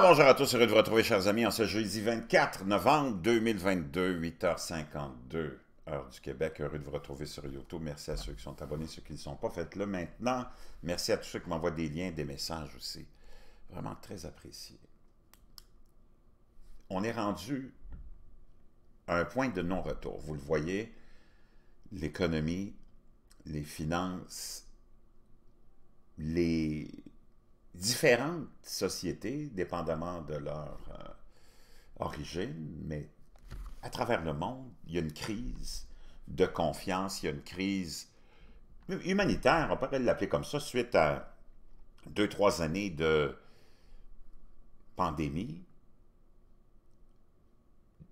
bonjour à tous, heureux de vous retrouver, chers amis, en ce jeudi 24 novembre 2022, 8h52, heure du Québec. Heureux de vous retrouver sur YouTube. Merci à ceux qui sont abonnés, ceux qui ne sont pas. Faites-le maintenant. Merci à tous ceux qui m'envoient des liens, des messages aussi. Vraiment très apprécié. On est rendu à un point de non-retour. Vous le voyez, l'économie, les finances, les différentes sociétés, dépendamment de leur euh, origine, mais à travers le monde, il y a une crise de confiance, il y a une crise humanitaire, on pourrait l'appeler comme ça, suite à deux, trois années de pandémie.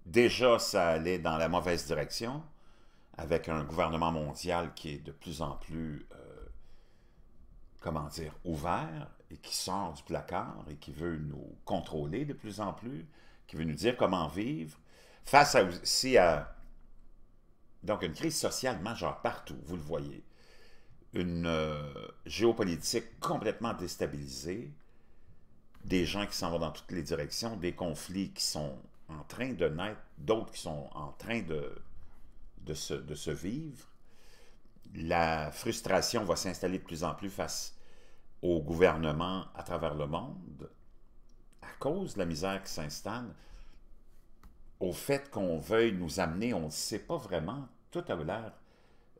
Déjà, ça allait dans la mauvaise direction, avec un gouvernement mondial qui est de plus en plus, euh, comment dire, ouvert et qui sort du placard et qui veut nous contrôler de plus en plus, qui veut nous dire comment vivre, face à aussi à donc une crise sociale majeure partout, vous le voyez, une euh, géopolitique complètement déstabilisée, des gens qui s'en vont dans toutes les directions, des conflits qui sont en train de naître, d'autres qui sont en train de, de, se, de se vivre. La frustration va s'installer de plus en plus face au gouvernement à travers le monde, à cause de la misère qui s'installe, au fait qu'on veuille nous amener, on ne sait pas vraiment, tout à l'air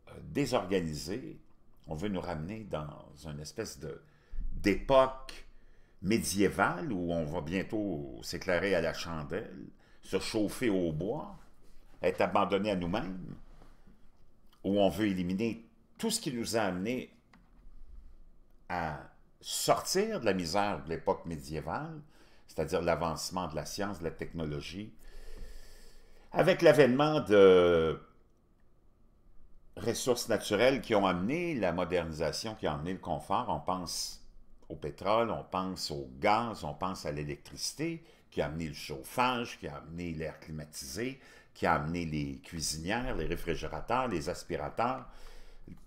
euh, désorganisé, on veut nous ramener dans une espèce d'époque médiévale où on va bientôt s'éclairer à la chandelle, se chauffer au bois, être abandonné à nous-mêmes, où on veut éliminer tout ce qui nous a amené à sortir de la misère de l'époque médiévale, c'est-à-dire l'avancement de la science, de la technologie, avec l'avènement de ressources naturelles qui ont amené la modernisation, qui ont amené le confort. On pense au pétrole, on pense au gaz, on pense à l'électricité, qui a amené le chauffage, qui a amené l'air climatisé, qui a amené les cuisinières, les réfrigérateurs, les aspirateurs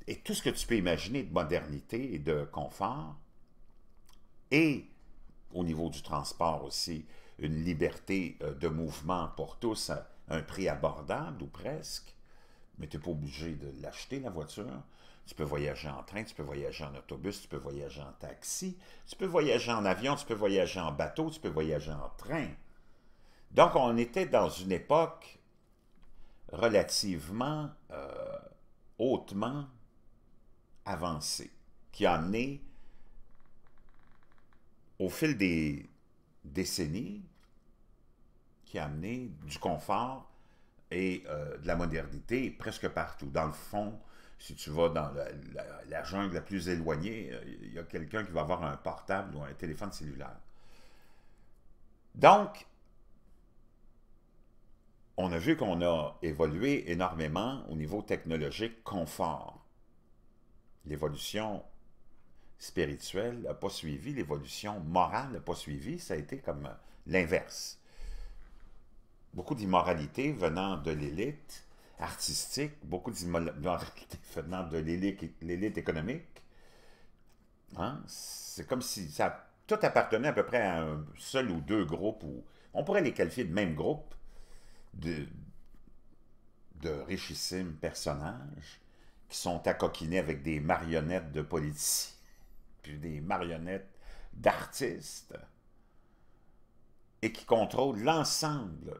et tout ce que tu peux imaginer de modernité et de confort, et au niveau du transport aussi, une liberté euh, de mouvement pour tous à un prix abordable ou presque, mais tu n'es pas obligé de l'acheter, la voiture. Tu peux voyager en train, tu peux voyager en autobus, tu peux voyager en taxi, tu peux voyager en avion, tu peux voyager en bateau, tu peux voyager en train. Donc, on était dans une époque relativement euh, hautement avancé, qui a amené, au fil des décennies, qui a amené du confort et euh, de la modernité presque partout. Dans le fond, si tu vas dans la, jungle la plus éloignée, il euh, y a quelqu'un qui va avoir un portable ou un téléphone cellulaire. Donc, on a vu qu'on a évolué énormément au niveau technologique confort. L'évolution spirituelle n'a pas suivi, l'évolution morale n'a pas suivi, ça a été comme l'inverse. Beaucoup d'immoralité venant de l'élite artistique, beaucoup d'immoralité venant de l'élite économique. Hein? C'est comme si ça, tout appartenait à peu près à un seul ou deux groupes, on pourrait les qualifier de même groupe, de, richissimes personnages qui sont à coquiner avec des marionnettes de politiciens, puis des marionnettes d'artistes, et qui contrôlent l'ensemble.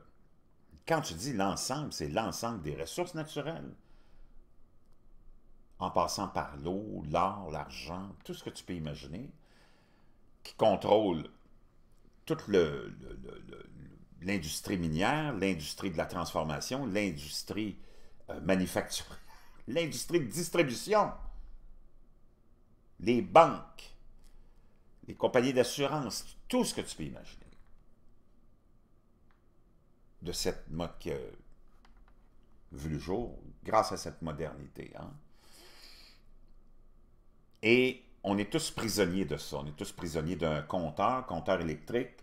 Quand tu dis l'ensemble, c'est l'ensemble des ressources naturelles, en passant par l'eau, l'or, l'argent, tout ce que tu peux imaginer, qui contrôle tout le l'industrie minière, l'industrie de la transformation, l'industrie euh, manufacturière, l'industrie de distribution, les banques, les compagnies d'assurance, tout ce que tu peux imaginer de cette mode qui le jour grâce à cette modernité. Hein. Et on est tous prisonniers de ça. On est tous prisonniers d'un compteur, compteur électrique,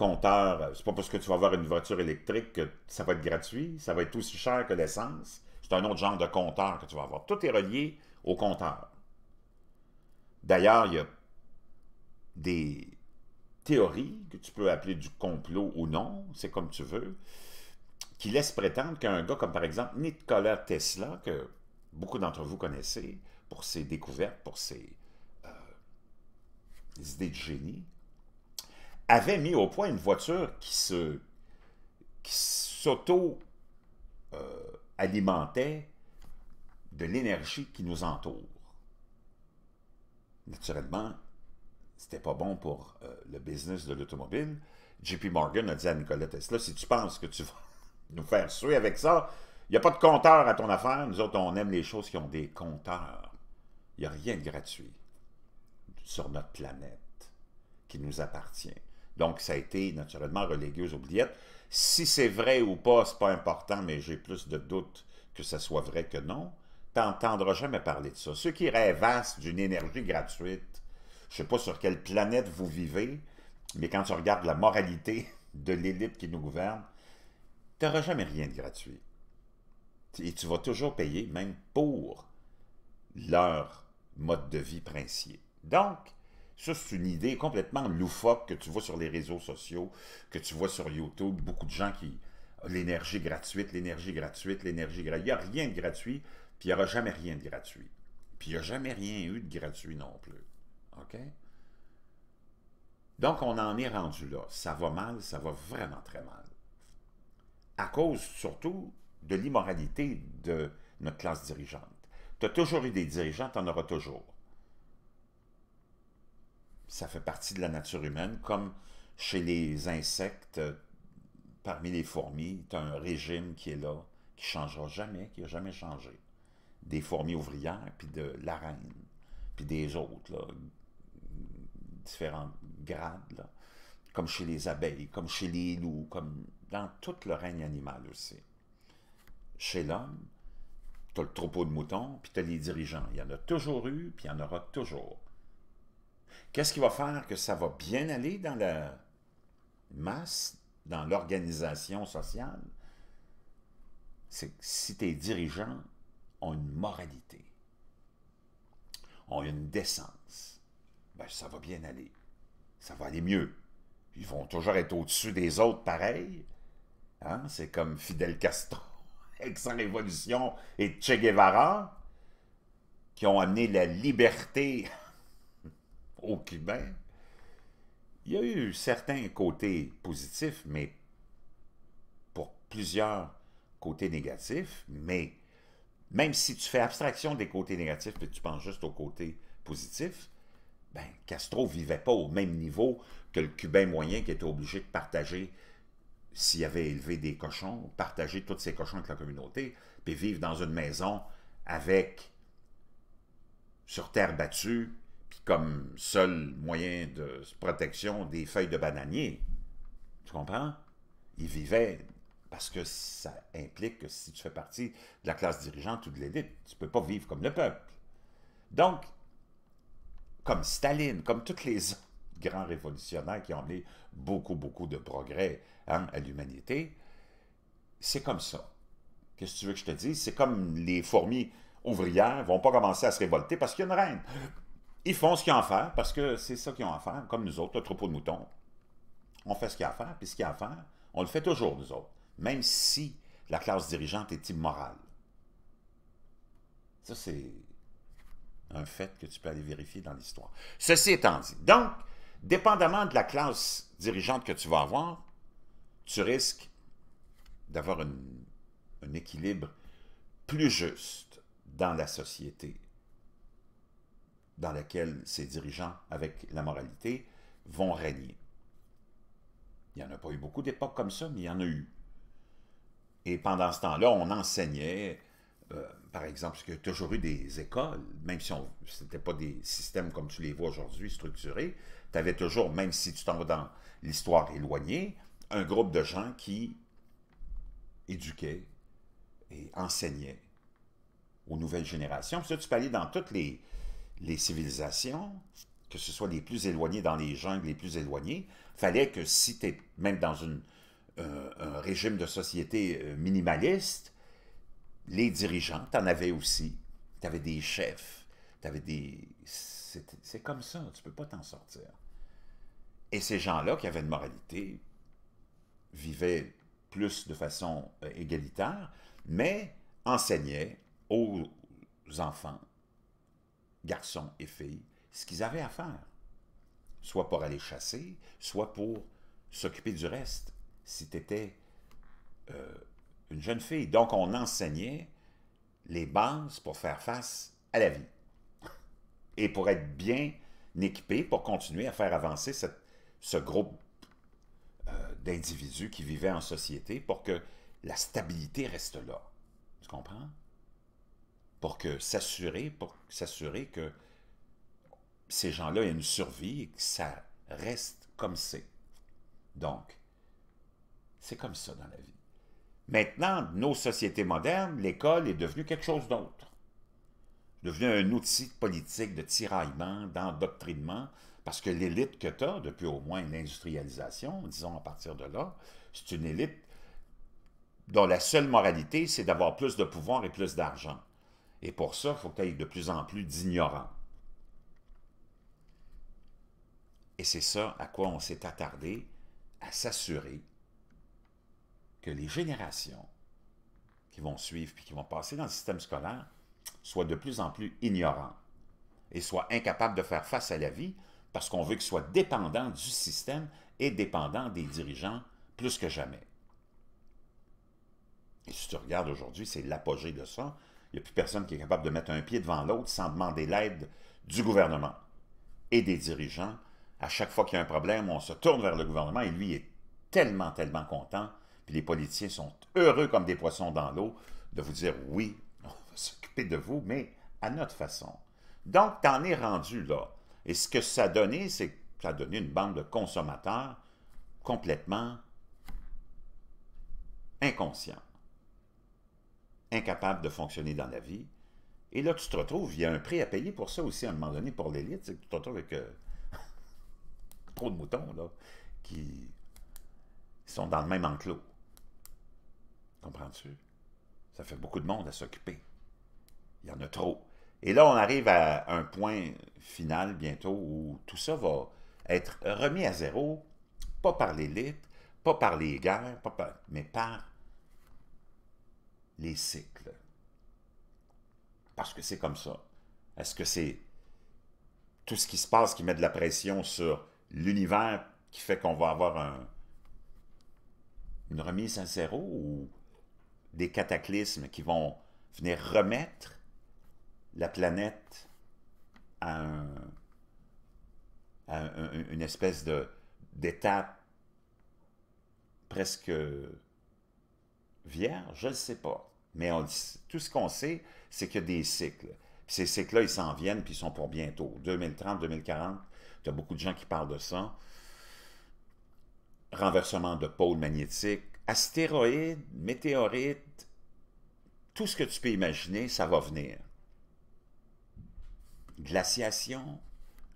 compteur. Euh, c'est pas parce que tu vas avoir une voiture électrique que ça va être gratuit, ça va être aussi cher que l'essence. C'est un autre genre de compteur que tu vas avoir. Tout est relié au compteur. D'ailleurs, il y a des théories que tu peux appeler du complot ou non, c'est comme tu veux, qui laissent prétendre qu'un gars comme par exemple Nikola Tesla, que beaucoup d'entre vous connaissez pour ses découvertes, pour ses euh, idées de génie, avait mis au point une voiture qui se s'auto-alimentait euh, de l'énergie qui nous entoure. Naturellement, ce n'était pas bon pour euh, le business de l'automobile. JP Morgan a dit à Nikola Tesla, si tu penses que tu vas nous faire suer avec ça, il n'y a pas de compteur à ton affaire. Nous autres, on aime les choses qui ont des compteurs. Il n'y a rien de gratuit sur notre planète qui nous appartient. Donc, ça a été naturellement religieuse aux Si c'est vrai ou pas, c'est pas important, mais j'ai plus de doutes que ce soit vrai que non. n'entendras jamais parler de ça. Ceux qui rêvent d'une énergie gratuite, je sais pas sur quelle planète vous vivez, mais quand tu regardes la moralité de l'élite qui nous gouverne, n'auras jamais rien de gratuit. Et tu vas toujours payer, même pour leur mode de vie princier. Donc, ça, c'est une idée complètement loufoque que tu vois sur les réseaux sociaux, que tu vois sur YouTube. Beaucoup de gens qui... L'énergie gratuite, l'énergie gratuite, l'énergie gratuite. Il n'y a rien de gratuit, puis il n'y aura jamais rien de gratuit. Puis il n'y a jamais rien eu de gratuit non plus. OK? Donc, on en est rendu là. Ça va mal, ça va vraiment très mal. À cause, surtout, de l'immoralité de notre classe dirigeante. Tu as toujours eu des dirigeants, tu en auras toujours ça fait partie de la nature humaine, comme chez les insectes, euh, parmi les fourmis, tu as un régime qui est là, qui ne changera jamais, qui n'a jamais changé. Des fourmis ouvrières, puis de la reine, puis des autres, différents grades, comme chez les abeilles, comme chez les loups, comme dans tout le règne animal aussi. Chez l'homme, tu as le troupeau de moutons, puis tu as les dirigeants. Il y en a toujours eu, puis il y en aura toujours. Qu'est-ce qui va faire que ça va bien aller dans la masse, dans l'organisation sociale? C'est que si tes dirigeants ont une moralité, ont une décence, ben ça va bien aller. Ça va aller mieux. Ils vont toujours être au-dessus des autres pareils. Hein? C'est comme Fidel Castro, ex-révolution, et Che Guevara, qui ont amené la liberté au Cubain, il y a eu certains côtés positifs, mais pour plusieurs côtés négatifs, mais même si tu fais abstraction des côtés négatifs et tu penses juste aux côtés positifs, ben, Castro ne vivait pas au même niveau que le Cubain moyen qui était obligé de partager, s'il avait élevé des cochons, partager tous ses cochons avec la communauté, puis vivre dans une maison avec, sur terre battue, comme seul moyen de protection des feuilles de bananier. Tu comprends? Ils vivaient parce que ça implique que si tu fais partie de la classe dirigeante ou de l'élite, tu ne peux pas vivre comme le peuple. Donc, comme Staline, comme tous les grands révolutionnaires qui ont amené beaucoup, beaucoup de progrès hein, à l'humanité, c'est comme ça. Qu'est-ce que tu veux que je te dise? C'est comme les fourmis ouvrières vont pas commencer à se révolter parce qu'il y a une reine. Ils font ce qu'ils ont à faire parce que c'est ça qu'ils ont à faire, comme nous autres, le troupeau de moutons. On fait ce qu'il y a à faire, puis ce qu'il y a à faire, on le fait toujours, nous autres, même si la classe dirigeante est immorale. Ça, c'est un fait que tu peux aller vérifier dans l'histoire. Ceci étant dit, donc, dépendamment de la classe dirigeante que tu vas avoir, tu risques d'avoir un équilibre plus juste dans la société dans laquelle ces dirigeants, avec la moralité, vont régner. Il n'y en a pas eu beaucoup d'époques comme ça, mais il y en a eu. Et pendant ce temps-là, on enseignait, euh, par exemple, parce qu'il y a toujours eu des écoles, même si ce n'était pas des systèmes comme tu les vois aujourd'hui structurés, tu avais toujours, même si tu t'en vas dans l'histoire éloignée, un groupe de gens qui éduquaient et enseignaient aux nouvelles générations. Puis ça, tu peux aller dans toutes les, les civilisations, que ce soit les plus éloignées dans les jungles, les plus éloignées, fallait que si tu es même dans euh, un régime de société euh, minimaliste, les dirigeants, tu en avais aussi. Tu avais des chefs, tu des... C'est comme ça, tu peux pas t'en sortir. Et ces gens-là qui avaient une moralité vivaient plus de façon euh, égalitaire, mais enseignaient aux enfants garçons et filles, ce qu'ils avaient à faire, soit pour aller chasser, soit pour s'occuper du reste, si tu étais euh, une jeune fille. Donc, on enseignait les bases pour faire face à la vie et pour être bien équipé pour continuer à faire avancer ce groupe euh, d'individus qui vivaient en société pour que la stabilité reste là. Tu comprends? pour que s'assurer pour s'assurer que ces gens-là aient une survie et que ça reste comme c'est. Donc, c'est comme ça dans la vie. Maintenant, nos sociétés modernes, l'école est devenue quelque chose d'autre. Devenue un outil politique de tiraillement, d'endoctrinement, parce que l'élite que tu as, depuis au moins l'industrialisation, disons à partir de là, c'est une élite dont la seule moralité, c'est d'avoir plus de pouvoir et plus d'argent. Et pour ça, il faut que tu ait de plus en plus d'ignorants. Et c'est ça à quoi on s'est attardé, à s'assurer que les générations qui vont suivre puis qui vont passer dans le système scolaire soient de plus en plus ignorants et soient incapables de faire face à la vie parce qu'on veut qu'ils soient dépendants du système et dépendants des dirigeants plus que jamais. Et si tu regardes aujourd'hui, c'est l'apogée de ça. Il n'y a plus personne qui est capable de mettre un pied devant l'autre sans demander l'aide du gouvernement et des dirigeants. À chaque fois qu'il y a un problème, on se tourne vers le gouvernement et lui est tellement, tellement content. Puis les politiciens sont heureux comme des poissons dans l'eau de vous dire oui, on va s'occuper de vous, mais à notre façon. Donc, en es rendu là. Et ce que ça a donné, c'est que ça a donné une bande de consommateurs complètement inconscients incapable de fonctionner dans la vie. Et là, tu te retrouves, il y a un prix à payer pour ça aussi, à un moment donné, pour l'élite. Tu te retrouves avec euh, trop de moutons, là, qui sont dans le même enclos. Comprends-tu? Ça fait beaucoup de monde à s'occuper. Il y en a trop. Et là, on arrive à un point final bientôt où tout ça va être remis à zéro, pas par l'élite, pas par les guerres, pas mais par les cycles. Parce que c'est comme ça. Est-ce que c'est tout ce qui se passe qui met de la pression sur l'univers qui fait qu'on va avoir une remise à zéro ou des cataclysmes qui vont venir remettre la planète à, un, une espèce d'étape presque vierge, je ne sais pas. Mais tout ce qu'on sait, c'est qu'il y a des cycles. ces cycles-là, ils s'en viennent, puis ils sont pour bientôt. 2030, 2040, Tu as beaucoup de gens qui parlent de ça. Renversement de pôles magnétiques, astéroïdes, météorites, tout ce que tu peux imaginer, ça va venir. Glaciation,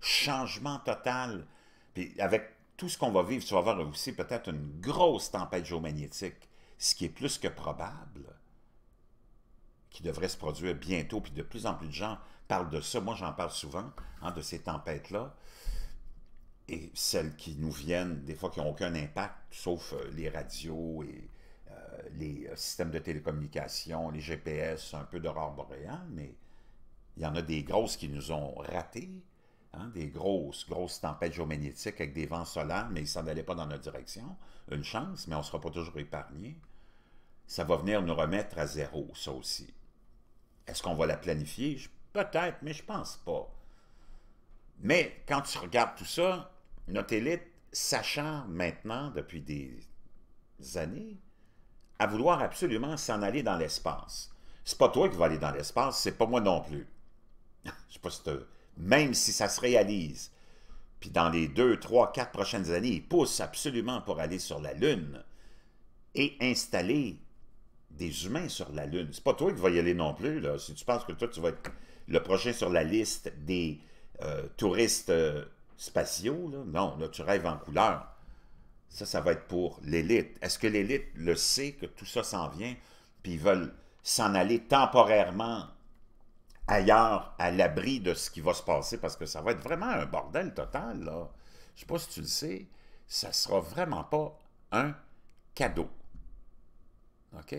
changement total. Puis avec tout ce qu'on va vivre, tu vas avoir aussi peut-être une grosse tempête géomagnétique, ce qui est plus que probable qui devrait se produire bientôt, puis de plus en plus de gens parlent de ça. Moi, j'en parle souvent, hein, de ces tempêtes-là. Et celles qui nous viennent, des fois, qui n'ont aucun impact, sauf euh, les radios et euh, les euh, systèmes de télécommunication, les GPS, un peu d'horreur boréale, mais il y en a des grosses qui nous ont ratés, hein, des grosses, grosses tempêtes géomagnétiques avec des vents solaires, mais ils ne s'en allaient pas dans notre direction. Une chance, mais on ne sera pas toujours épargné. Ça va venir nous remettre à zéro, ça aussi. Est-ce qu'on va la planifier? Peut-être, mais je pense pas. Mais quand tu regardes tout ça, notre élite sachant maintenant depuis des années à vouloir absolument s'en aller dans l'espace. C'est pas toi qui vas aller dans l'espace, c'est pas moi non plus. Je sais pas si même si ça se réalise, puis dans les deux, trois, quatre prochaines années, ils poussent absolument pour aller sur la Lune et installer des humains sur la Lune. C'est pas toi qui vas y aller non plus. Si tu penses que toi, tu vas être le prochain sur la liste des euh, touristes euh, spatiaux, non, là, tu rêves en couleur. Ça, ça va être pour l'élite. Est-ce que l'élite le sait que tout ça s'en vient, puis ils veulent s'en aller temporairement ailleurs, à l'abri de ce qui va se passer, parce que ça va être vraiment un bordel total, là. Je sais pas si tu le sais, ça sera vraiment pas un cadeau. OK?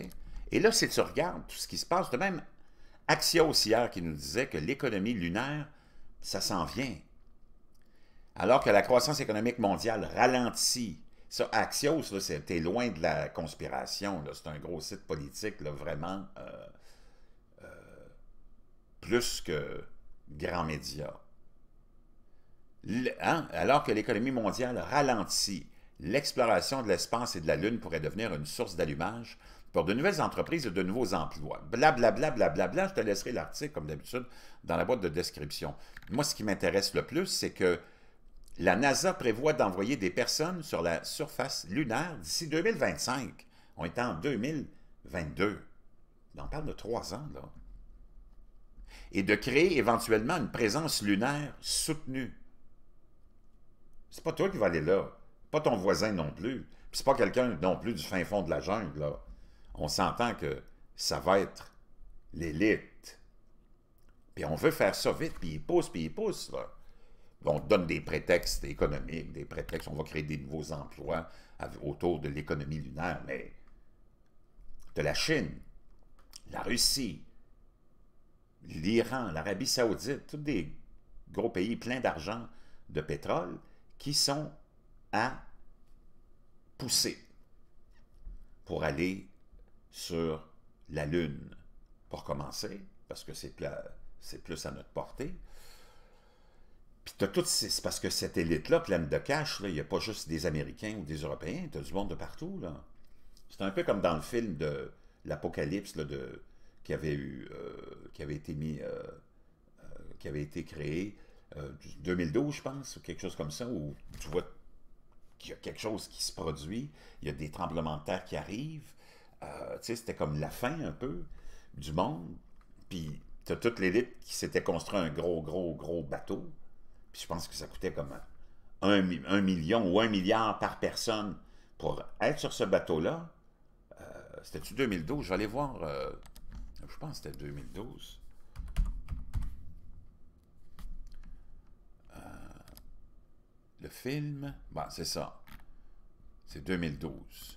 Et là, si tu regardes tout ce qui se passe, de même Axios hier qui nous disait que l'économie lunaire, ça s'en vient. Alors que la croissance économique mondiale ralentit. Ça, Axios, c'était loin de la conspiration. C'est un gros site politique, vraiment euh, euh, plus que grand média. Hein? Alors que l'économie mondiale ralentit, l'exploration de l'espace et de la Lune pourrait devenir une source d'allumage de nouvelles entreprises et de nouveaux emplois. Blablabla, blablabla, je te laisserai l'article, comme d'habitude, dans la boîte de description. Moi, ce qui m'intéresse le plus, c'est que la NASA prévoit d'envoyer des personnes sur la surface lunaire d'ici 2025. On est en 2022. On parle de trois ans, là. Et de créer éventuellement une présence lunaire soutenue. C'est pas toi qui vas aller là. Pas ton voisin non plus. Puis c'est pas quelqu'un non plus du fin fond de la jungle, là on s'entend que ça va être l'élite. Puis on veut faire ça vite, puis ils poussent, puis ils poussent. On donne des prétextes économiques, des prétextes, on va créer des nouveaux emplois autour de l'économie lunaire, mais de la Chine, la Russie, l'Iran, l'Arabie saoudite, tous des gros pays pleins d'argent, de pétrole, qui sont à pousser pour aller sur la Lune, pour commencer, parce que c'est plus à notre portée. Puis t'as tout, c'est parce que cette élite-là, pleine de cash, il n'y a pas juste des Américains ou des Européens, t'as du monde de partout. là. C'est un peu comme dans le film de l'Apocalypse de qui avait eu, euh, qui avait été mis, euh, euh, qui avait été créé 2012, je pense, ou quelque chose comme ça, où tu vois qu'il y a quelque chose qui se produit, il y a des tremblements de terre qui arrivent, euh, c'était comme la fin un peu du monde. Puis as toute l'élite qui s'était construit un gros, gros, gros bateau. Puis je pense que ça coûtait comme un, million ou un milliard par personne pour être sur ce bateau-là. Euh, c'était-tu 2012? Je vais aller voir. Euh, je pense que c'était 2012. le film, bon, c'est ça. C'est 2012.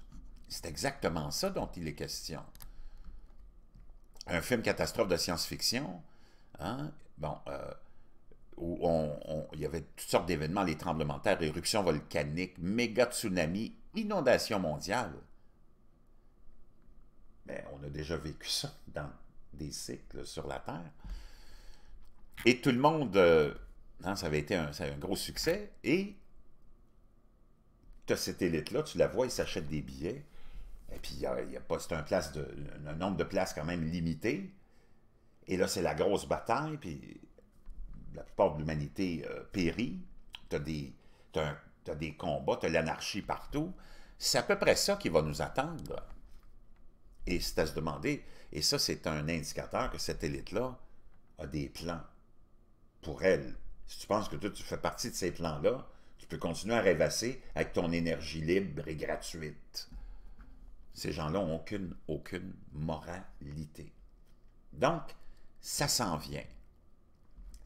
C'est exactement ça dont il est question. Un film catastrophe de science-fiction, hein, bon, euh, où il y avait toutes sortes d'événements, les tremblements de terre, éruptions volcaniques, méga tsunamis, inondations mondiales. Mais on a déjà vécu ça dans des cycles sur la Terre. Et tout le monde, euh, hein, ça avait été un, un gros succès, et tu as cette élite-là, tu la vois, ils s'achètent des billets, et puis, il y a, pas, c'est un, nombre de places quand même limité. Et là, c'est la grosse bataille, puis la plupart de l'humanité euh, périt. Tu as, as, des combats, tu as l'anarchie partout. C'est à peu près ça qui va nous attendre. Et c'est à se demander, et ça, c'est un indicateur que cette élite-là a des plans pour elle. Si tu penses que toi, tu fais partie de ces plans-là, tu peux continuer à rêvasser avec ton énergie libre et gratuite. Ces gens-là n'ont aucune, aucune moralité. Donc, ça s'en vient.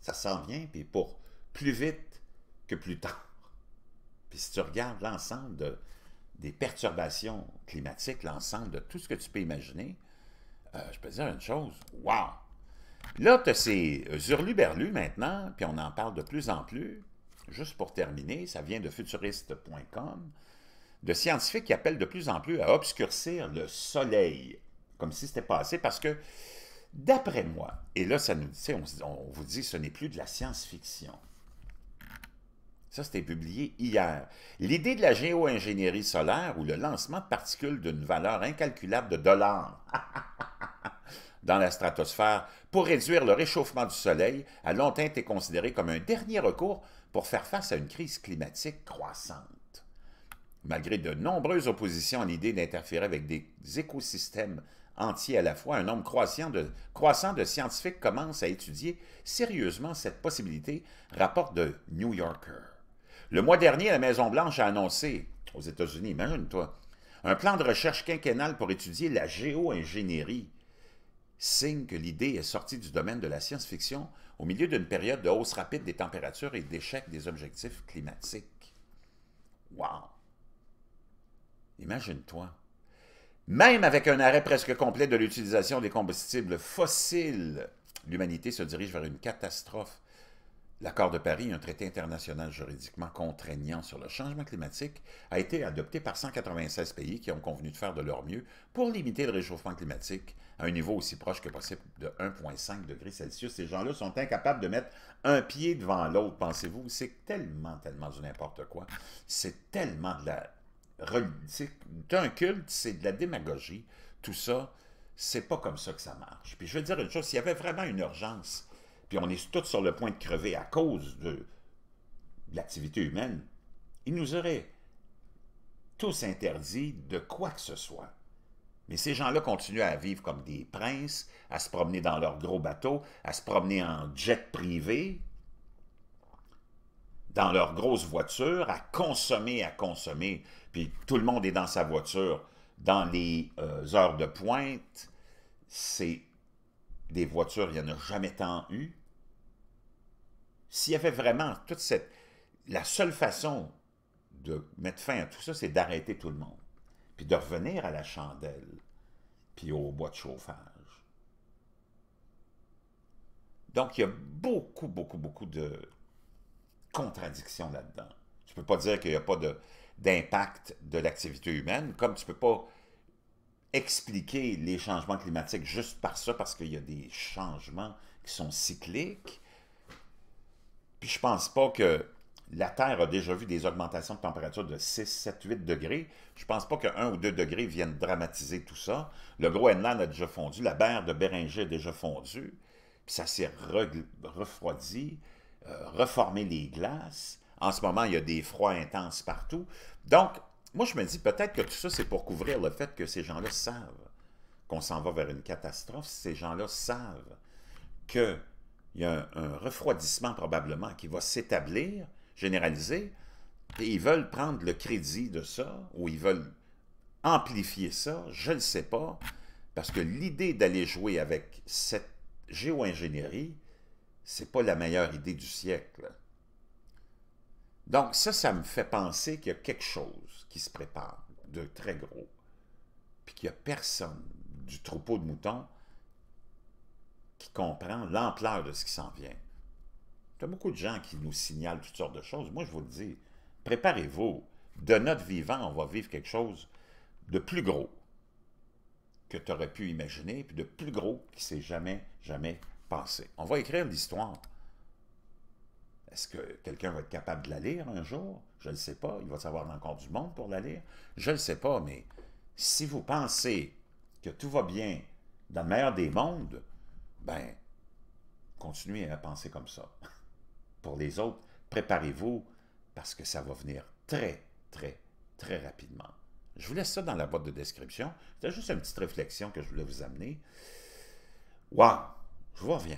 Ça s'en vient, puis pour plus vite que plus tard. Puis si tu regardes l'ensemble de, des perturbations climatiques, l'ensemble de tout ce que tu peux imaginer, euh, je peux dire une chose, wow! Là, tu as ces hurluberlus maintenant, puis on en parle de plus en plus. Juste pour terminer, ça vient de futuriste.com de scientifiques qui appellent de plus en plus à obscurcir le soleil, comme si c'était assez, parce que, d'après moi, et là, ça nous, on, on vous dit, ce n'est plus de la science-fiction. Ça, c'était publié hier. L'idée de la géo-ingénierie solaire ou le lancement de particules d'une valeur incalculable de dollars dans la stratosphère pour réduire le réchauffement du Soleil a longtemps été considérée comme un dernier recours pour faire face à une crise climatique croissante. Malgré de nombreuses oppositions à l'idée d'interférer avec des écosystèmes entiers à la fois, un nombre croissant de, scientifiques commence à étudier sérieusement cette possibilité, rapporte The New Yorker. Le mois dernier, la Maison-Blanche a annoncé, aux États-Unis, imagine-toi, un plan de recherche quinquennal pour étudier la géo-ingénierie. Signe que l'idée est sortie du domaine de la science-fiction au milieu d'une période de hausse rapide des températures et d'échec des objectifs climatiques. Wow! Imagine-toi. Même avec un arrêt presque complet de l'utilisation des combustibles fossiles, l'humanité se dirige vers une catastrophe. L'accord de Paris, un traité international juridiquement contraignant sur le changement climatique, a été adopté par 196 pays qui ont convenu de faire de leur mieux pour limiter le réchauffement climatique à un niveau aussi proche que possible de 1,5 degrés Celsius. Ces gens-là sont incapables de mettre un pied devant l'autre, pensez-vous. C'est tellement, tellement du n'importe quoi. C'est tellement de la c'est un culte, c'est de la démagogie, tout ça, c'est pas comme ça que ça marche. Puis je veux dire une chose, s'il y avait vraiment une urgence, puis on est tous sur le point de crever à cause de, l'activité humaine, ils nous auraient tous interdit de quoi que ce soit. Mais ces gens-là continuent à vivre comme des princes, à se promener dans leurs gros bateaux, à se promener en jet privé, dans leur grosse voiture, à consommer, à consommer, puis tout le monde est dans sa voiture dans les euh, heures de pointe, c'est des voitures, il n'y en a jamais tant eu. S'il y avait vraiment toute cette... La seule façon de mettre fin à tout ça, c'est d'arrêter tout le monde, puis de revenir à la chandelle, puis au bois de chauffage. Donc, il y a beaucoup, beaucoup, beaucoup de contradiction là-dedans. Tu ne peux pas dire qu'il n'y a pas d'impact de, l'activité humaine, comme tu ne peux pas expliquer les changements climatiques juste par ça, parce qu'il y a des changements qui sont cycliques. Puis je pense pas que la Terre a déjà vu des augmentations de température de 6, 7, 8 degrés. Je pense pas que 1 ou 2 degrés viennent dramatiser tout ça. Le Groenland a déjà fondu, la barre de Béringer a déjà fondu, puis ça s'est refroidi. Euh, reformer les glaces. En ce moment, il y a des froids intenses partout. Donc, moi, je me dis peut-être que tout ça, c'est pour couvrir le fait que ces gens-là savent qu'on s'en va vers une catastrophe. Ces gens-là savent qu'il y a un, refroidissement probablement qui va s'établir, généraliser. et ils veulent prendre le crédit de ça, ou ils veulent amplifier ça, je ne sais pas, parce que l'idée d'aller jouer avec cette géo-ingénierie, c'est pas la meilleure idée du siècle. Donc ça, ça me fait penser qu'il y a quelque chose qui se prépare de très gros, puis qu'il n'y a personne du troupeau de moutons qui comprend l'ampleur de ce qui s'en vient. Il y a beaucoup de gens qui nous signalent toutes sortes de choses. Moi, je vous le dis, préparez-vous. De notre vivant, on va vivre quelque chose de plus gros que tu aurais pu imaginer, puis de plus gros qui s'est jamais, jamais on va écrire l'histoire. Est-ce que quelqu'un va être capable de la lire un jour? Je ne sais pas. Il va savoir encore du monde pour la lire. Je ne sais pas, mais si vous pensez que tout va bien dans le meilleur des mondes, ben, continuez à penser comme ça. Pour les autres, préparez-vous parce que ça va venir très, très, très rapidement. Je vous laisse ça dans la boîte de description. C'est juste une petite réflexion que je voulais vous amener. Wow! Je vous reviens.